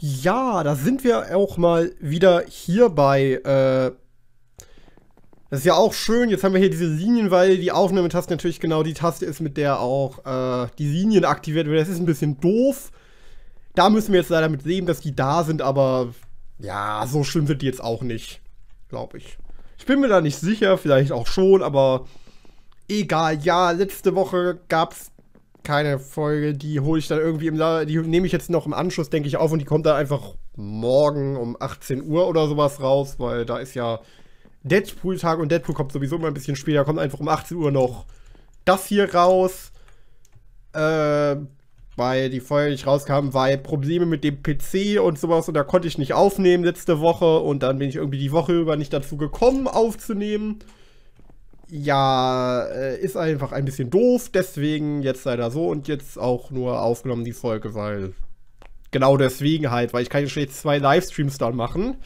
Ja, da sind wir auch mal wieder hierbei. Äh, das ist ja auch schön. Jetzt haben wir hier diese Linien, weil die Aufnahmetaste natürlich genau die Taste ist, mit der auch äh, die Linien aktiviert werden. Das ist ein bisschen doof. Da müssen wir jetzt leider mit sehen, dass die da sind, aber ja, so schlimm sind die jetzt auch nicht. Glaube ich. Ich bin mir da nicht sicher, vielleicht auch schon, aber egal. Ja, letzte Woche gab es keine Folge, die hole ich dann irgendwie im La die nehme ich jetzt noch im Anschluss, denke ich, auf und die kommt dann einfach morgen um 18 Uhr oder sowas raus, weil da ist ja Deadpool-Tag und Deadpool kommt sowieso immer ein bisschen später, kommt einfach um 18 Uhr noch das hier raus. Äh, weil die Folge nicht rauskam, weil Probleme mit dem PC und sowas und da konnte ich nicht aufnehmen letzte Woche und dann bin ich irgendwie die Woche über nicht dazu gekommen aufzunehmen ja, äh, ist einfach ein bisschen doof, deswegen jetzt leider so und jetzt auch nur aufgenommen die Folge, weil genau deswegen halt, weil ich kann jetzt zwei Livestreams dann machen.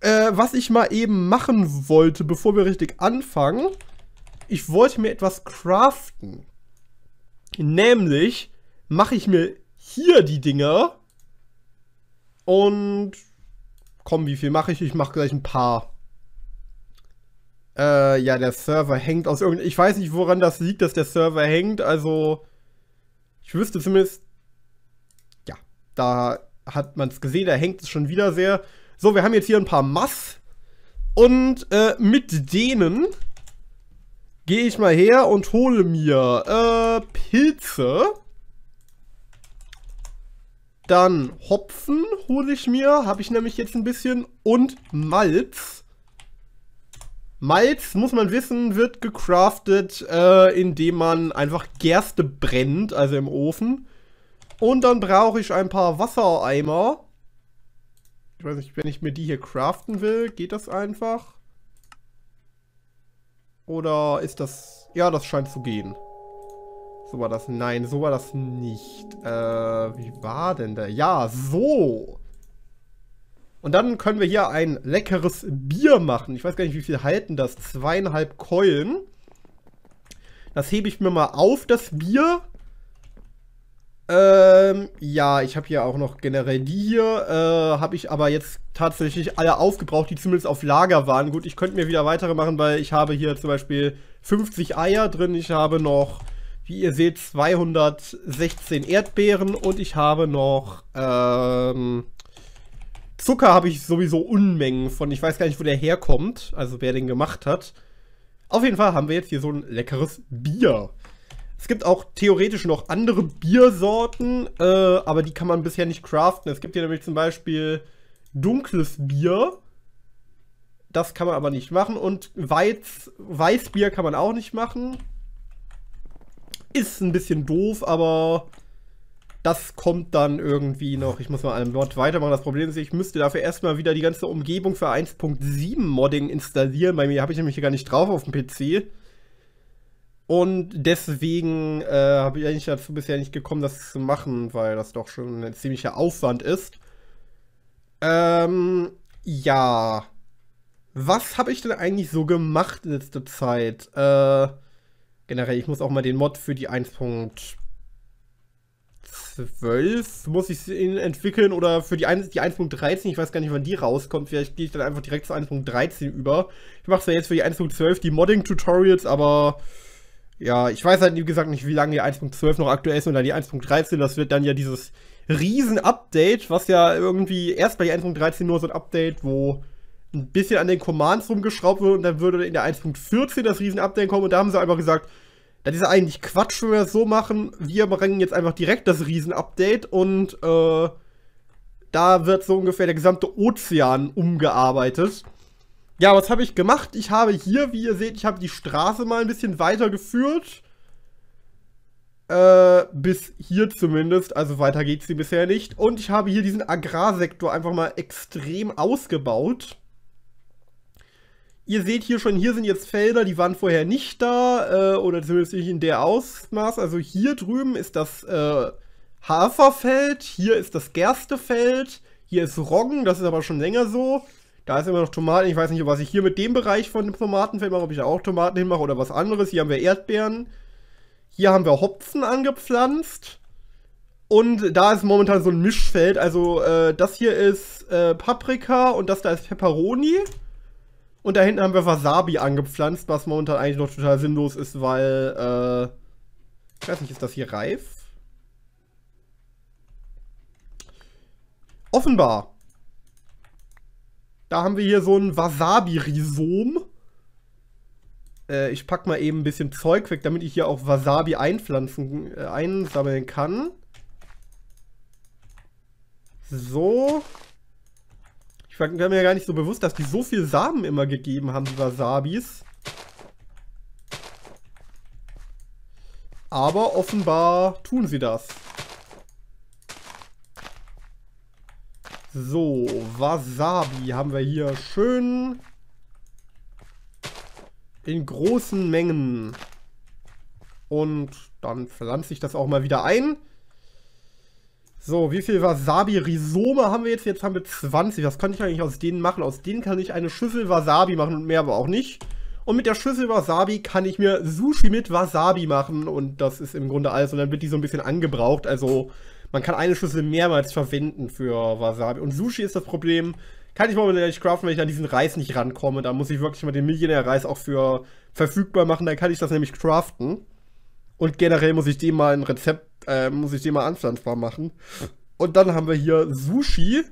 Äh, was ich mal eben machen wollte, bevor wir richtig anfangen, ich wollte mir etwas craften. Nämlich mache ich mir hier die Dinger und komm, wie viel mache ich? Ich mache gleich ein paar. Äh, ja, der Server hängt aus irgendeinem. Ich weiß nicht, woran das liegt, dass der Server hängt. Also, ich wüsste zumindest. Ja, da hat man es gesehen, da hängt es schon wieder sehr. So, wir haben jetzt hier ein paar Mass. Und äh, mit denen gehe ich mal her und hole mir äh, Pilze. Dann Hopfen hole ich mir, habe ich nämlich jetzt ein bisschen. Und Malz. Malz, muss man wissen, wird gecraftet, äh, indem man einfach Gerste brennt, also im Ofen. Und dann brauche ich ein paar Wassereimer. Ich weiß nicht, wenn ich mir die hier craften will, geht das einfach? Oder ist das... Ja, das scheint zu gehen. So war das... Nein, so war das nicht. Äh, wie war denn der... Ja, so! Und dann können wir hier ein leckeres Bier machen. Ich weiß gar nicht, wie viel halten das. Zweieinhalb Keulen. Das hebe ich mir mal auf, das Bier. Ähm, ja, ich habe hier auch noch generell die hier. Äh, habe ich aber jetzt tatsächlich alle aufgebraucht, die zumindest auf Lager waren. Gut, ich könnte mir wieder weitere machen, weil ich habe hier zum Beispiel 50 Eier drin. Ich habe noch, wie ihr seht, 216 Erdbeeren und ich habe noch, ähm, Zucker habe ich sowieso Unmengen von. Ich weiß gar nicht, wo der herkommt, also wer den gemacht hat. Auf jeden Fall haben wir jetzt hier so ein leckeres Bier. Es gibt auch theoretisch noch andere Biersorten, äh, aber die kann man bisher nicht craften. Es gibt hier nämlich zum Beispiel dunkles Bier. Das kann man aber nicht machen. Und Weiz, Weißbier kann man auch nicht machen. Ist ein bisschen doof, aber das kommt dann irgendwie noch. Ich muss mal einen Mod weitermachen. Das Problem ist, ich müsste dafür erstmal wieder die ganze Umgebung für 1.7 Modding installieren. Bei mir habe ich nämlich hier gar nicht drauf auf dem PC. Und deswegen äh, habe ich eigentlich dazu bisher nicht gekommen, das zu machen, weil das doch schon ein ziemlicher Aufwand ist. Ähm, ja. Was habe ich denn eigentlich so gemacht in letzter Zeit? Äh, generell, ich muss auch mal den Mod für die 1. 12 muss ich ihn entwickeln oder für die, die 1.13, ich weiß gar nicht, wann die rauskommt. Vielleicht gehe ich dann einfach direkt zu 1.13 über. Ich mache es ja jetzt für die 1.12 die Modding-Tutorials, aber ja, ich weiß halt wie gesagt nicht, wie lange die 1.12 noch aktuell ist und dann die 1.13. Das wird dann ja dieses Riesen-Update, was ja irgendwie erst bei 1.13 nur so ein Update, wo ein bisschen an den Commands rumgeschraubt wird und dann würde in der 1.14 das Riesen-Update kommen und da haben sie einfach gesagt, das ist eigentlich Quatsch, wenn wir das so machen. Wir bringen jetzt einfach direkt das Riesen-Update und äh, da wird so ungefähr der gesamte Ozean umgearbeitet. Ja, was habe ich gemacht? Ich habe hier, wie ihr seht, ich habe die Straße mal ein bisschen weitergeführt. Äh, bis hier zumindest. Also weiter geht sie bisher nicht. Und ich habe hier diesen Agrarsektor einfach mal extrem ausgebaut ihr seht hier schon, hier sind jetzt Felder, die waren vorher nicht da äh, oder zumindest nicht in der Ausmaß. Also hier drüben ist das äh, Haferfeld, hier ist das Gerstefeld, hier ist Roggen, das ist aber schon länger so. Da ist immer noch Tomaten. Ich weiß nicht, was ich hier mit dem Bereich von dem Tomatenfeld mache, ob ich da auch Tomaten hinmache oder was anderes. Hier haben wir Erdbeeren. Hier haben wir Hopfen angepflanzt. Und da ist momentan so ein Mischfeld. Also äh, das hier ist äh, Paprika und das da ist Peperoni. Und da hinten haben wir Wasabi angepflanzt, was momentan eigentlich noch total sinnlos ist, weil, äh, ich weiß nicht, ist das hier reif? Offenbar. Da haben wir hier so ein Wasabi-Rhizom. Äh, ich pack mal eben ein bisschen Zeug weg, damit ich hier auch Wasabi einpflanzen, äh, einsammeln kann. So. Ich war mir gar nicht so bewusst, dass die so viel Samen immer gegeben haben, die Wasabis. Aber offenbar tun sie das. So, Wasabi haben wir hier schön in großen Mengen. Und dann pflanze ich das auch mal wieder ein. So, wie viel Wasabi-Rhizome haben wir jetzt? Jetzt haben wir 20. Was kann ich eigentlich aus denen machen? Aus denen kann ich eine Schüssel Wasabi machen und mehr aber auch nicht. Und mit der Schüssel Wasabi kann ich mir Sushi mit Wasabi machen und das ist im Grunde alles. Und dann wird die so ein bisschen angebraucht. Also man kann eine Schüssel mehrmals verwenden für Wasabi. Und Sushi ist das Problem. Kann ich momentan nicht craften, wenn ich an diesen Reis nicht rankomme. Da muss ich wirklich mal den Millionär-Reis auch für verfügbar machen. Dann kann ich das nämlich craften. Und generell muss ich dem mal ein Rezept äh, muss ich den mal anflanschbar machen. Und dann haben wir hier Sushi.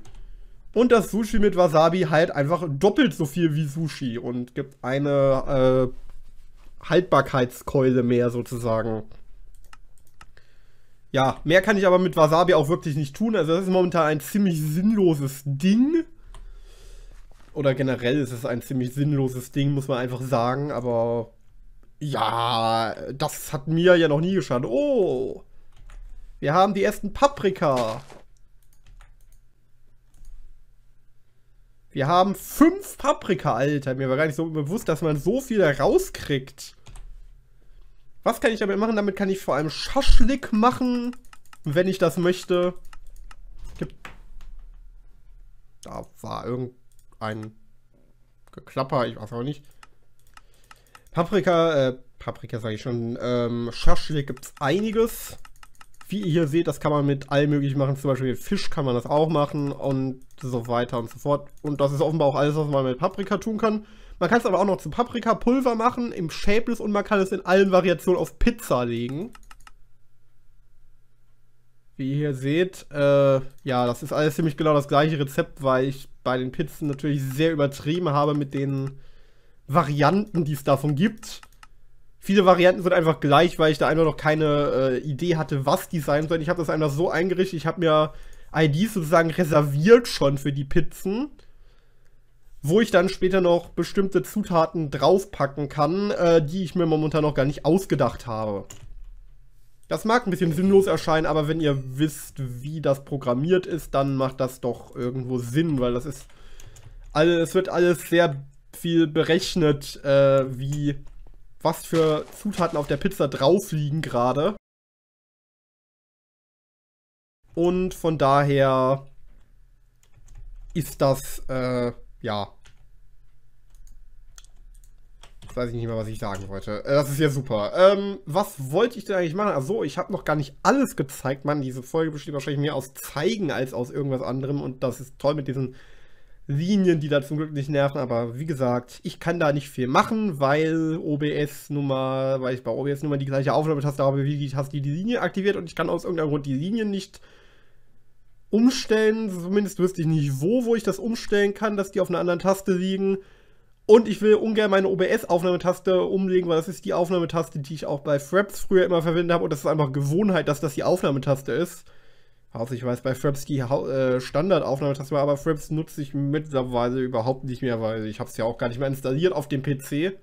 Und das Sushi mit Wasabi halt einfach doppelt so viel wie Sushi und gibt eine äh, Haltbarkeitskeule mehr sozusagen. Ja, mehr kann ich aber mit Wasabi auch wirklich nicht tun. Also das ist momentan ein ziemlich sinnloses Ding. Oder generell ist es ein ziemlich sinnloses Ding, muss man einfach sagen. Aber ja, das hat mir ja noch nie geschadet. Oh. Wir haben die ersten Paprika. Wir haben fünf Paprika, Alter. Mir war gar nicht so bewusst, dass man so viel da rauskriegt. Was kann ich damit machen? Damit kann ich vor allem Schaschlik machen, wenn ich das möchte. Gibt da war irgendein Geklapper, ich weiß auch nicht. Paprika, äh, Paprika sage ich schon. Ähm, Schaschlik gibt's einiges wie ihr hier seht, das kann man mit allem möglich machen. Zum Beispiel mit Fisch kann man das auch machen und so weiter und so fort. Und das ist offenbar auch alles, was man mit Paprika tun kann. Man kann es aber auch noch zu Paprikapulver machen, im Shapeless und man kann es in allen Variationen auf Pizza legen. Wie ihr hier seht, äh, ja, das ist alles ziemlich genau das gleiche Rezept, weil ich bei den Pizzen natürlich sehr übertrieben habe mit den Varianten, die es davon gibt. Viele Varianten sind einfach gleich, weil ich da einfach noch keine äh, Idee hatte, was die sein sollen. Ich habe das einfach so eingerichtet. Ich habe mir IDs sozusagen reserviert schon für die Pizzen, wo ich dann später noch bestimmte Zutaten draufpacken kann, äh, die ich mir momentan noch gar nicht ausgedacht habe. Das mag ein bisschen sinnlos erscheinen, aber wenn ihr wisst, wie das programmiert ist, dann macht das doch irgendwo Sinn, weil das ist es wird alles sehr viel berechnet, äh, wie was für Zutaten auf der Pizza drauf liegen gerade. Und von daher ist das, äh, ja. Jetzt weiß ich nicht mehr, was ich sagen wollte. Äh, das ist ja super. Ähm, was wollte ich denn eigentlich machen? Achso, ich habe noch gar nicht alles gezeigt. Mann, diese Folge besteht wahrscheinlich mehr aus Zeigen als aus irgendwas anderem. Und das ist toll mit diesen Linien, die da zum Glück nicht nerven, aber wie gesagt, ich kann da nicht viel machen, weil OBS Nummer, weil ich bei OBS Nummer die gleiche Aufnahmetaste habe wie die Taste, die die Linie aktiviert und ich kann aus irgendeinem Grund die Linien nicht umstellen. Zumindest wüsste ich nicht wo, wo ich das umstellen kann, dass die auf einer anderen Taste liegen. Und ich will ungern meine OBS-Aufnahmetaste umlegen, weil das ist die Aufnahmetaste, die ich auch bei Fraps früher immer verwendet habe und das ist einfach Gewohnheit, dass das die Aufnahmetaste ist. Also ich weiß, bei Fraps die äh, Standardaufnahmetaste war, aber Fraps nutze ich mittlerweile überhaupt nicht mehr, weil ich habe es ja auch gar nicht mehr installiert auf dem PC.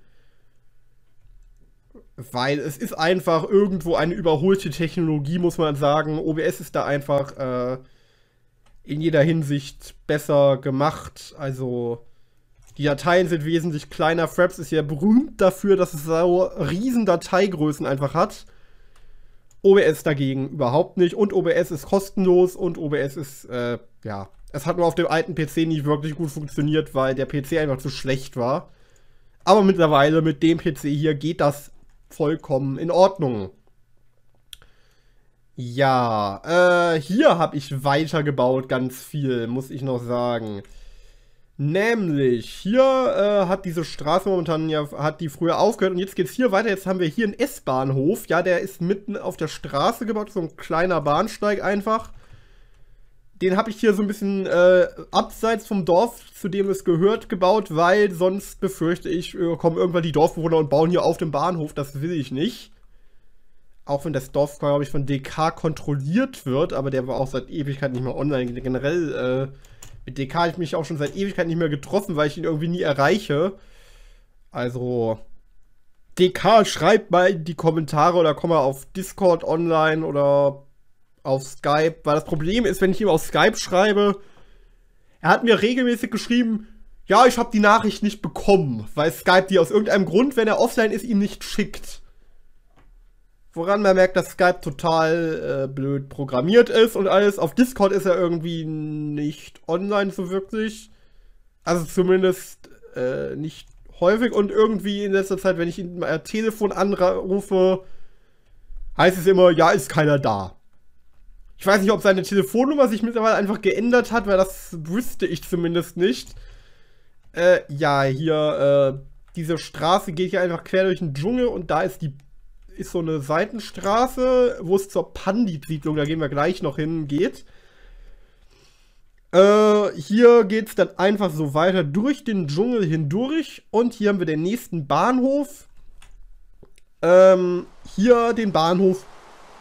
Weil es ist einfach irgendwo eine überholte Technologie, muss man sagen. OBS ist da einfach äh, in jeder Hinsicht besser gemacht. Also die Dateien sind wesentlich kleiner. Fraps ist ja berühmt dafür, dass es so riesen Dateigrößen einfach hat. OBS dagegen überhaupt nicht. Und OBS ist kostenlos und OBS ist, äh, ja, es hat nur auf dem alten PC nicht wirklich gut funktioniert, weil der PC einfach zu schlecht war. Aber mittlerweile mit dem PC hier geht das vollkommen in Ordnung. Ja, äh, hier habe ich weitergebaut ganz viel, muss ich noch sagen. Nämlich, hier äh, hat diese Straße momentan ja, hat die früher aufgehört und jetzt geht es hier weiter. Jetzt haben wir hier einen S-Bahnhof. Ja, der ist mitten auf der Straße gebaut, so ein kleiner Bahnsteig einfach. Den habe ich hier so ein bisschen äh, abseits vom Dorf, zu dem es gehört, gebaut, weil sonst befürchte ich, äh, kommen irgendwann die Dorfbewohner und bauen hier auf dem Bahnhof. Das will ich nicht. Auch wenn das Dorf, glaube ich, von DK kontrolliert wird, aber der war auch seit Ewigkeit nicht mehr online. Generell, äh, mit DK habe ich mich auch schon seit Ewigkeit nicht mehr getroffen, weil ich ihn irgendwie nie erreiche. Also, DK, schreibt mal in die Kommentare oder komm mal auf Discord online oder auf Skype. Weil das Problem ist, wenn ich ihm auf Skype schreibe, er hat mir regelmäßig geschrieben, ja, ich habe die Nachricht nicht bekommen, weil Skype die aus irgendeinem Grund, wenn er offline ist, ihm nicht schickt. Woran man merkt, dass Skype total äh, blöd programmiert ist und alles. Auf Discord ist er irgendwie nicht online so wirklich. Also zumindest äh, nicht häufig und irgendwie in letzter Zeit, wenn ich ihn mal Telefon anrufe, heißt es immer, ja, ist keiner da. Ich weiß nicht, ob seine Telefonnummer sich mittlerweile einfach geändert hat, weil das wüsste ich zumindest nicht. Äh, ja, hier, äh, diese Straße geht hier einfach quer durch den Dschungel und da ist die ist so eine Seitenstraße, wo es zur Pandit-Siedlung, da gehen wir gleich noch hin, geht. Äh, hier geht es dann einfach so weiter durch den Dschungel hindurch. Und hier haben wir den nächsten Bahnhof. Ähm, hier den Bahnhof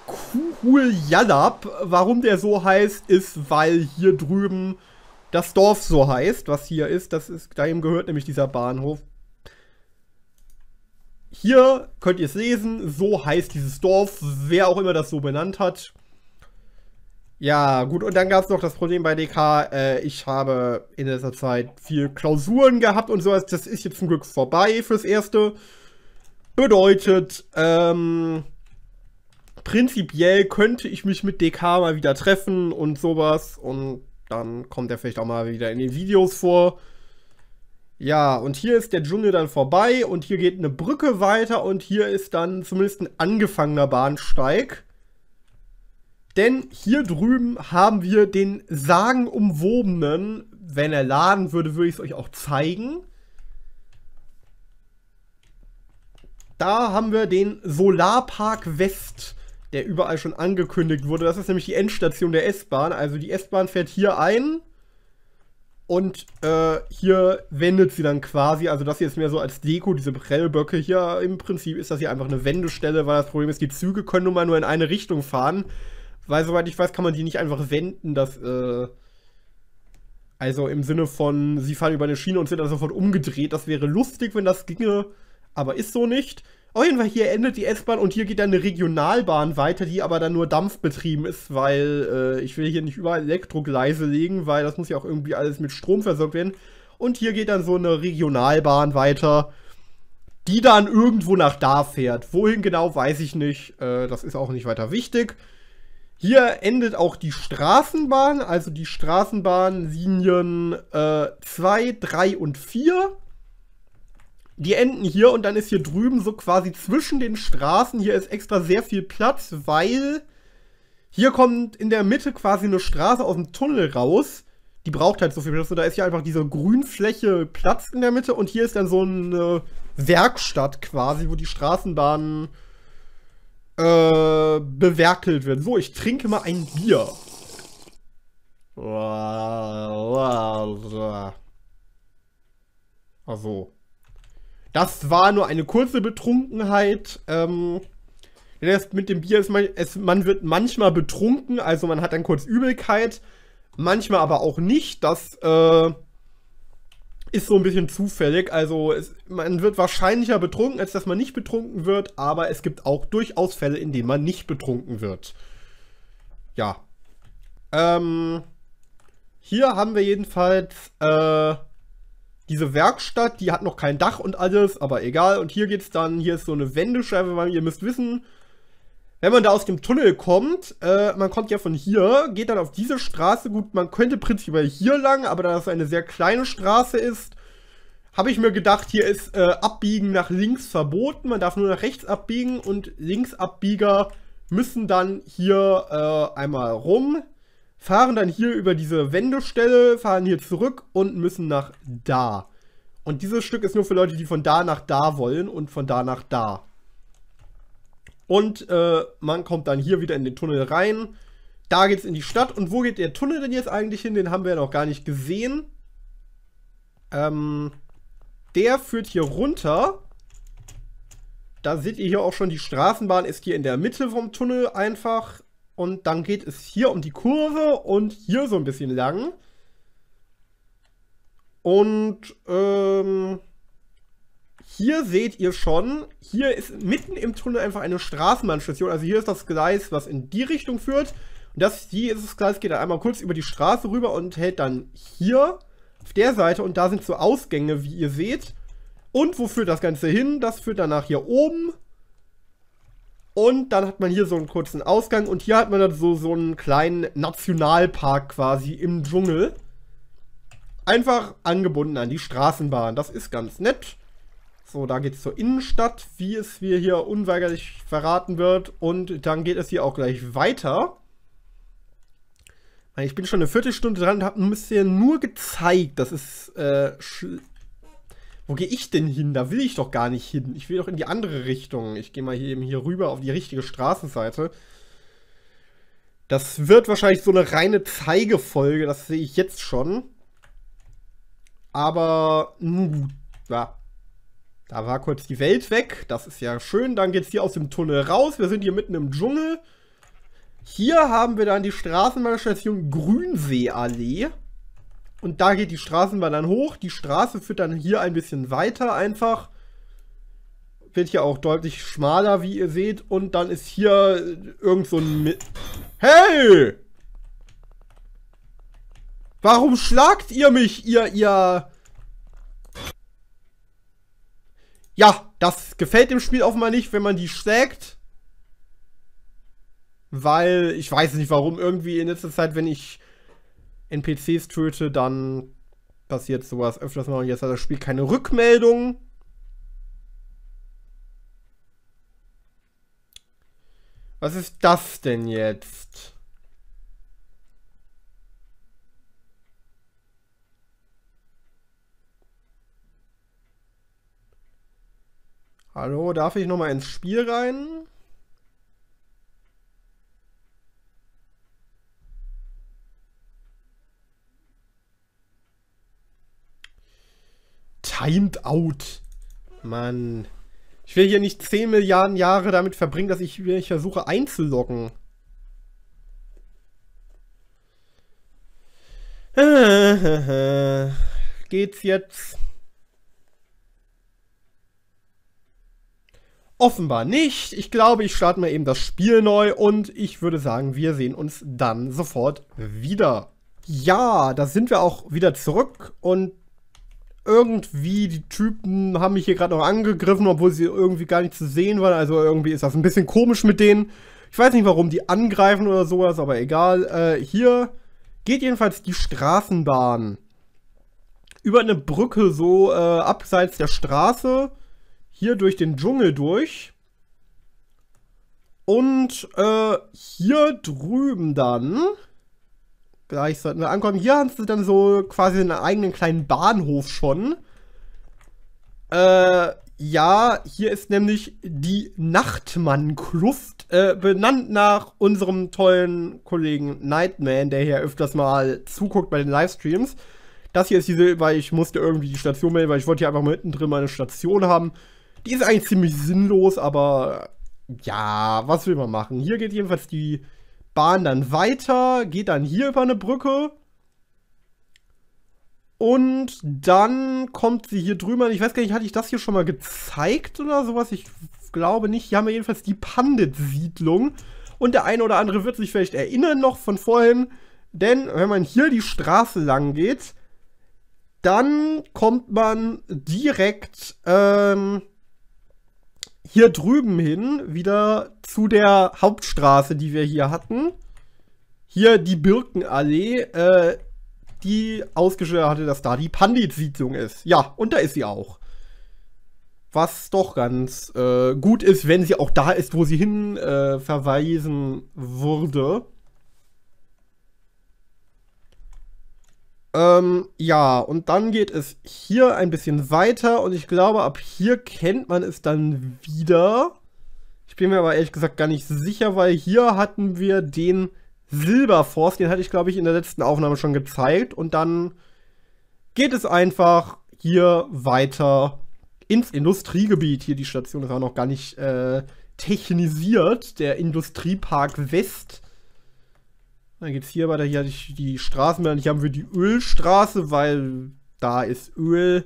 Kuhuljallab. Warum der so heißt, ist, weil hier drüben das Dorf so heißt, was hier ist. Das ist dahin gehört nämlich dieser Bahnhof hier könnt ihr es lesen, so heißt dieses Dorf, wer auch immer das so benannt hat. Ja, gut, und dann gab es noch das Problem bei DK, äh, ich habe in letzter Zeit viel Klausuren gehabt und sowas, das ist jetzt zum Glück vorbei fürs Erste. Bedeutet, ähm, prinzipiell könnte ich mich mit DK mal wieder treffen und sowas und dann kommt er vielleicht auch mal wieder in den Videos vor. Ja, und hier ist der Dschungel dann vorbei und hier geht eine Brücke weiter und hier ist dann zumindest ein angefangener Bahnsteig. Denn hier drüben haben wir den sagenumwobenen, wenn er laden würde, würde ich es euch auch zeigen. Da haben wir den Solarpark West, der überall schon angekündigt wurde. Das ist nämlich die Endstation der S-Bahn. Also die S-Bahn fährt hier ein und äh, hier wendet sie dann quasi, also das hier ist mehr so als Deko, diese Prellböcke hier. Im Prinzip ist das hier einfach eine Wendestelle, weil das Problem ist, die Züge können nun mal nur in eine Richtung fahren. Weil, soweit ich weiß, kann man die nicht einfach wenden, dass, äh, also im Sinne von, sie fahren über eine Schiene und sind dann sofort umgedreht. Das wäre lustig, wenn das ginge, aber ist so nicht auf jeden Fall, hier endet die S-Bahn und hier geht dann eine Regionalbahn weiter, die aber dann nur dampfbetrieben ist, weil äh, ich will hier nicht überall Elektrogleise legen, weil das muss ja auch irgendwie alles mit Strom versorgt werden. Und hier geht dann so eine Regionalbahn weiter, die dann irgendwo nach da fährt. Wohin genau, weiß ich nicht. Äh, das ist auch nicht weiter wichtig. Hier endet auch die Straßenbahn, also die Straßenbahnlinien 2, äh, 3 und 4 die enden hier und dann ist hier drüben so quasi zwischen den Straßen, hier ist extra sehr viel Platz, weil hier kommt in der Mitte quasi eine Straße aus dem Tunnel raus. Die braucht halt so viel Platz. Und da ist hier einfach diese Grünfläche Platz in der Mitte und hier ist dann so eine Werkstatt quasi, wo die Straßenbahnen äh, bewerkelt werden. So, ich trinke mal ein Bier. Wow, Ach so. Das war nur eine kurze Betrunkenheit. Ähm, das mit dem Bier ist man, es, man wird manchmal betrunken, also man hat dann kurz Übelkeit, manchmal aber auch nicht. Das äh, ist so ein bisschen zufällig. Also es, man wird wahrscheinlicher betrunken, als dass man nicht betrunken wird, aber es gibt auch durchaus Fälle, in denen man nicht betrunken wird. Ja. Ähm, hier haben wir jedenfalls äh, diese Werkstatt, die hat noch kein Dach und alles, aber egal. Und hier geht es dann, hier ist so eine Wendescheibe, weil ihr müsst wissen, wenn man da aus dem Tunnel kommt, äh, man kommt ja von hier, geht dann auf diese Straße. Gut, man könnte prinzipiell hier lang, aber da das eine sehr kleine Straße ist, habe ich mir gedacht, hier ist äh, Abbiegen nach links verboten. Man darf nur nach rechts abbiegen und Linksabbieger müssen dann hier äh, einmal rum fahren dann hier über diese Wendestelle, fahren hier zurück und müssen nach da. Und dieses Stück ist nur für Leute, die von da nach da wollen und von da nach da. Und äh, man kommt dann hier wieder in den Tunnel rein. Da geht's in die Stadt. Und wo geht der Tunnel denn jetzt eigentlich hin? Den haben wir ja noch gar nicht gesehen. Ähm, der führt hier runter. Da seht ihr hier auch schon, die Straßenbahn ist hier in der Mitte vom Tunnel einfach. Und dann geht es hier um die Kurve und hier so ein bisschen lang. Und ähm, hier seht ihr schon, hier ist mitten im Tunnel einfach eine Straßenbahnstation. Also hier ist das Gleis, was in die Richtung führt. Und das hier ist das Gleis, geht dann einmal kurz über die Straße rüber und hält dann hier auf der Seite. Und da sind so Ausgänge, wie ihr seht. Und wo führt das Ganze hin? Das führt dann nach hier oben. Und dann hat man hier so einen kurzen Ausgang und hier hat man dann so, so einen kleinen Nationalpark quasi im Dschungel. Einfach angebunden an die Straßenbahn. Das ist ganz nett. So, da geht es zur Innenstadt, wie es mir hier unweigerlich verraten wird. Und dann geht es hier auch gleich weiter. Ich bin schon eine Viertelstunde dran und habe ein bisschen nur gezeigt. Das ist äh, wo gehe ich denn hin? Da will ich doch gar nicht hin. Ich will doch in die andere Richtung. Ich gehe mal hier eben hier rüber auf die richtige Straßenseite. Das wird wahrscheinlich so eine reine Zeigefolge, das sehe ich jetzt schon. Aber, mh, ja. Da war kurz die Welt weg, das ist ja schön. Dann geht es hier aus dem Tunnel raus, wir sind hier mitten im Dschungel. Hier haben wir dann die Straßenbahnstation Grünseeallee. Und da geht die Straßenbahn dann hoch. Die Straße führt dann hier ein bisschen weiter einfach. Wird hier auch deutlich schmaler, wie ihr seht. Und dann ist hier irgend so ein... Mi hey! Warum schlagt ihr mich, ihr, ihr... Ja, das gefällt dem Spiel offenbar nicht, wenn man die schlägt. Weil, ich weiß nicht warum, irgendwie in letzter Zeit, wenn ich NPCs töte, dann passiert sowas öfters mal. Und jetzt hat das Spiel keine Rückmeldung. Was ist das denn jetzt? Hallo, darf ich nochmal ins Spiel rein? Timed out. Mann. Ich will hier nicht 10 Milliarden Jahre damit verbringen, dass ich mich versuche einzuloggen. Geht's jetzt? Offenbar nicht. Ich glaube, ich starte mal eben das Spiel neu und ich würde sagen, wir sehen uns dann sofort wieder. Ja, da sind wir auch wieder zurück und irgendwie, die Typen haben mich hier gerade noch angegriffen, obwohl sie irgendwie gar nicht zu sehen waren. Also irgendwie ist das ein bisschen komisch mit denen. Ich weiß nicht, warum die angreifen oder sowas, aber egal. Äh, hier geht jedenfalls die Straßenbahn über eine Brücke so äh, abseits der Straße hier durch den Dschungel durch. Und äh, hier drüben dann Gleich sollten wir ankommen. Hier haben sie dann so quasi einen eigenen kleinen Bahnhof schon. Äh, ja, hier ist nämlich die Nachtmannkluft, äh, benannt nach unserem tollen Kollegen Nightman, der hier öfters mal zuguckt bei den Livestreams. Das hier ist diese, weil ich musste irgendwie die Station melden, weil ich wollte hier einfach mal mittendrin meine Station haben. Die ist eigentlich ziemlich sinnlos, aber ja, was will man machen? Hier geht jedenfalls die Bahn dann weiter, geht dann hier über eine Brücke. Und dann kommt sie hier drüben. Ich weiß gar nicht, hatte ich das hier schon mal gezeigt oder sowas? Ich glaube nicht. Hier haben wir jedenfalls die Pandit-Siedlung. Und der eine oder andere wird sich vielleicht erinnern noch von vorhin. Denn wenn man hier die Straße lang geht, dann kommt man direkt ähm, hier drüben hin, wieder zu der Hauptstraße, die wir hier hatten. Hier die Birkenallee, äh, die ausgeschildert hatte, dass da die Pandit-Siedlung ist. Ja, und da ist sie auch. Was doch ganz äh, gut ist, wenn sie auch da ist, wo sie hin äh, verweisen wurde. Ähm, ja, und dann geht es hier ein bisschen weiter und ich glaube, ab hier kennt man es dann wieder. Ich bin mir aber ehrlich gesagt gar nicht sicher, weil hier hatten wir den Silberforst. den hatte ich glaube ich in der letzten Aufnahme schon gezeigt und dann geht es einfach hier weiter ins Industriegebiet. Hier die Station ist auch noch gar nicht äh, technisiert, der Industriepark West dann geht es hier weiter. Hier hatte ich die Straßenbahn. Hier haben wir die Ölstraße, weil da ist Öl.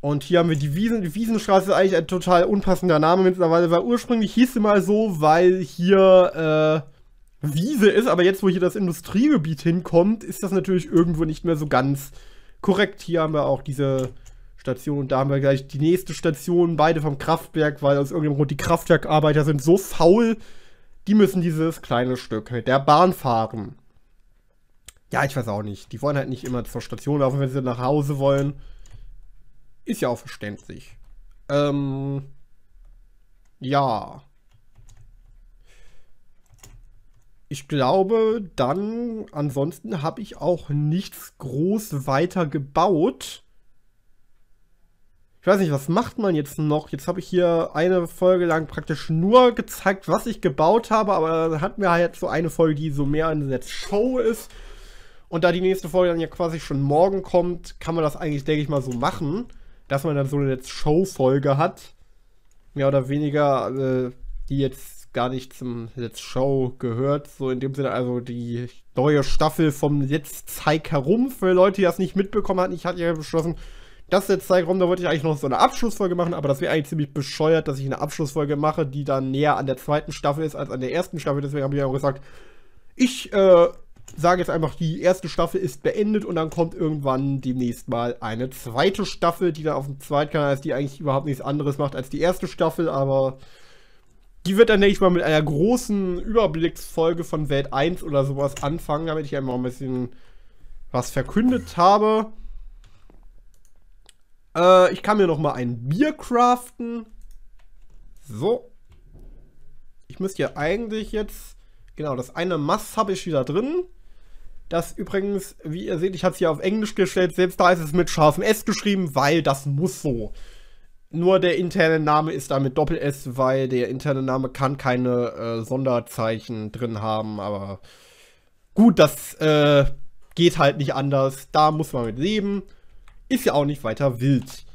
Und hier haben wir die Wiesen. Die Wiesenstraße ist eigentlich ein total unpassender Name mittlerweile, weil ursprünglich hieß sie mal so, weil hier äh, Wiese ist. Aber jetzt, wo hier das Industriegebiet hinkommt, ist das natürlich irgendwo nicht mehr so ganz korrekt. Hier haben wir auch diese Station und da haben wir gleich die nächste Station. Beide vom Kraftwerk, weil aus irgendeinem Grund die Kraftwerkarbeiter sind so faul, die müssen dieses kleine Stück mit der Bahn fahren. Ja, ich weiß auch nicht. Die wollen halt nicht immer zur Station laufen, wenn sie nach Hause wollen. Ist ja auch verständlich. Ähm. Ja. Ich glaube, dann ansonsten habe ich auch nichts groß weiter gebaut ich weiß nicht, was macht man jetzt noch? Jetzt habe ich hier eine Folge lang praktisch nur gezeigt, was ich gebaut habe, aber dann hatten wir halt so eine Folge, die so mehr in der Show ist. Und da die nächste Folge dann ja quasi schon morgen kommt, kann man das eigentlich, denke ich mal, so machen, dass man dann so eine Show-Folge hat. Mehr oder weniger, äh, die jetzt gar nicht zum Let's Show gehört. So in dem Sinne also die neue Staffel vom Jetzt Zeig herum. Für Leute, die das nicht mitbekommen hatten, ich hatte ja beschlossen, das ist jetzt Zeitraum, da wollte ich eigentlich noch so eine Abschlussfolge machen, aber das wäre eigentlich ziemlich bescheuert, dass ich eine Abschlussfolge mache, die dann näher an der zweiten Staffel ist als an der ersten Staffel. Deswegen habe ich ja auch gesagt, ich äh, sage jetzt einfach, die erste Staffel ist beendet und dann kommt irgendwann demnächst mal eine zweite Staffel, die dann auf dem Zweitkanal ist, die eigentlich überhaupt nichts anderes macht als die erste Staffel, aber die wird dann, denke ich mal, mit einer großen Überblicksfolge von Welt 1 oder sowas anfangen, damit ich einmal ein bisschen was verkündet habe. Äh, ich kann mir noch mal ein Bier craften. So. Ich müsste ja eigentlich jetzt... Genau, das eine Mass habe ich wieder drin. Das übrigens, wie ihr seht, ich habe es hier auf Englisch gestellt. Selbst da ist es mit scharfem S geschrieben, weil das muss so. Nur der interne Name ist da mit Doppel-S, weil der interne Name kann keine äh, Sonderzeichen drin haben. Aber gut, das äh, geht halt nicht anders. Da muss man mit leben. Ist ja auch nicht weiter wild.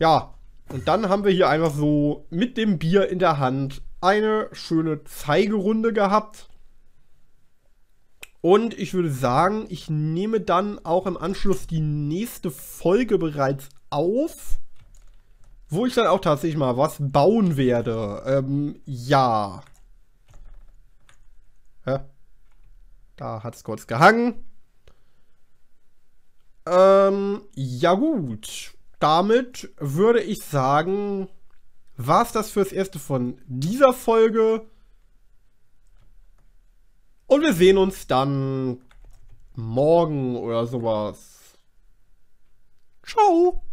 Ja, und dann haben wir hier einfach so mit dem Bier in der Hand eine schöne Zeigerunde gehabt. Und ich würde sagen, ich nehme dann auch im Anschluss die nächste Folge bereits auf, wo ich dann auch tatsächlich mal was bauen werde. Ähm, ja. Hä? Da hat es kurz gehangen. Ähm, ja gut, damit würde ich sagen, war es das fürs Erste von dieser Folge. Und wir sehen uns dann morgen oder sowas. Ciao!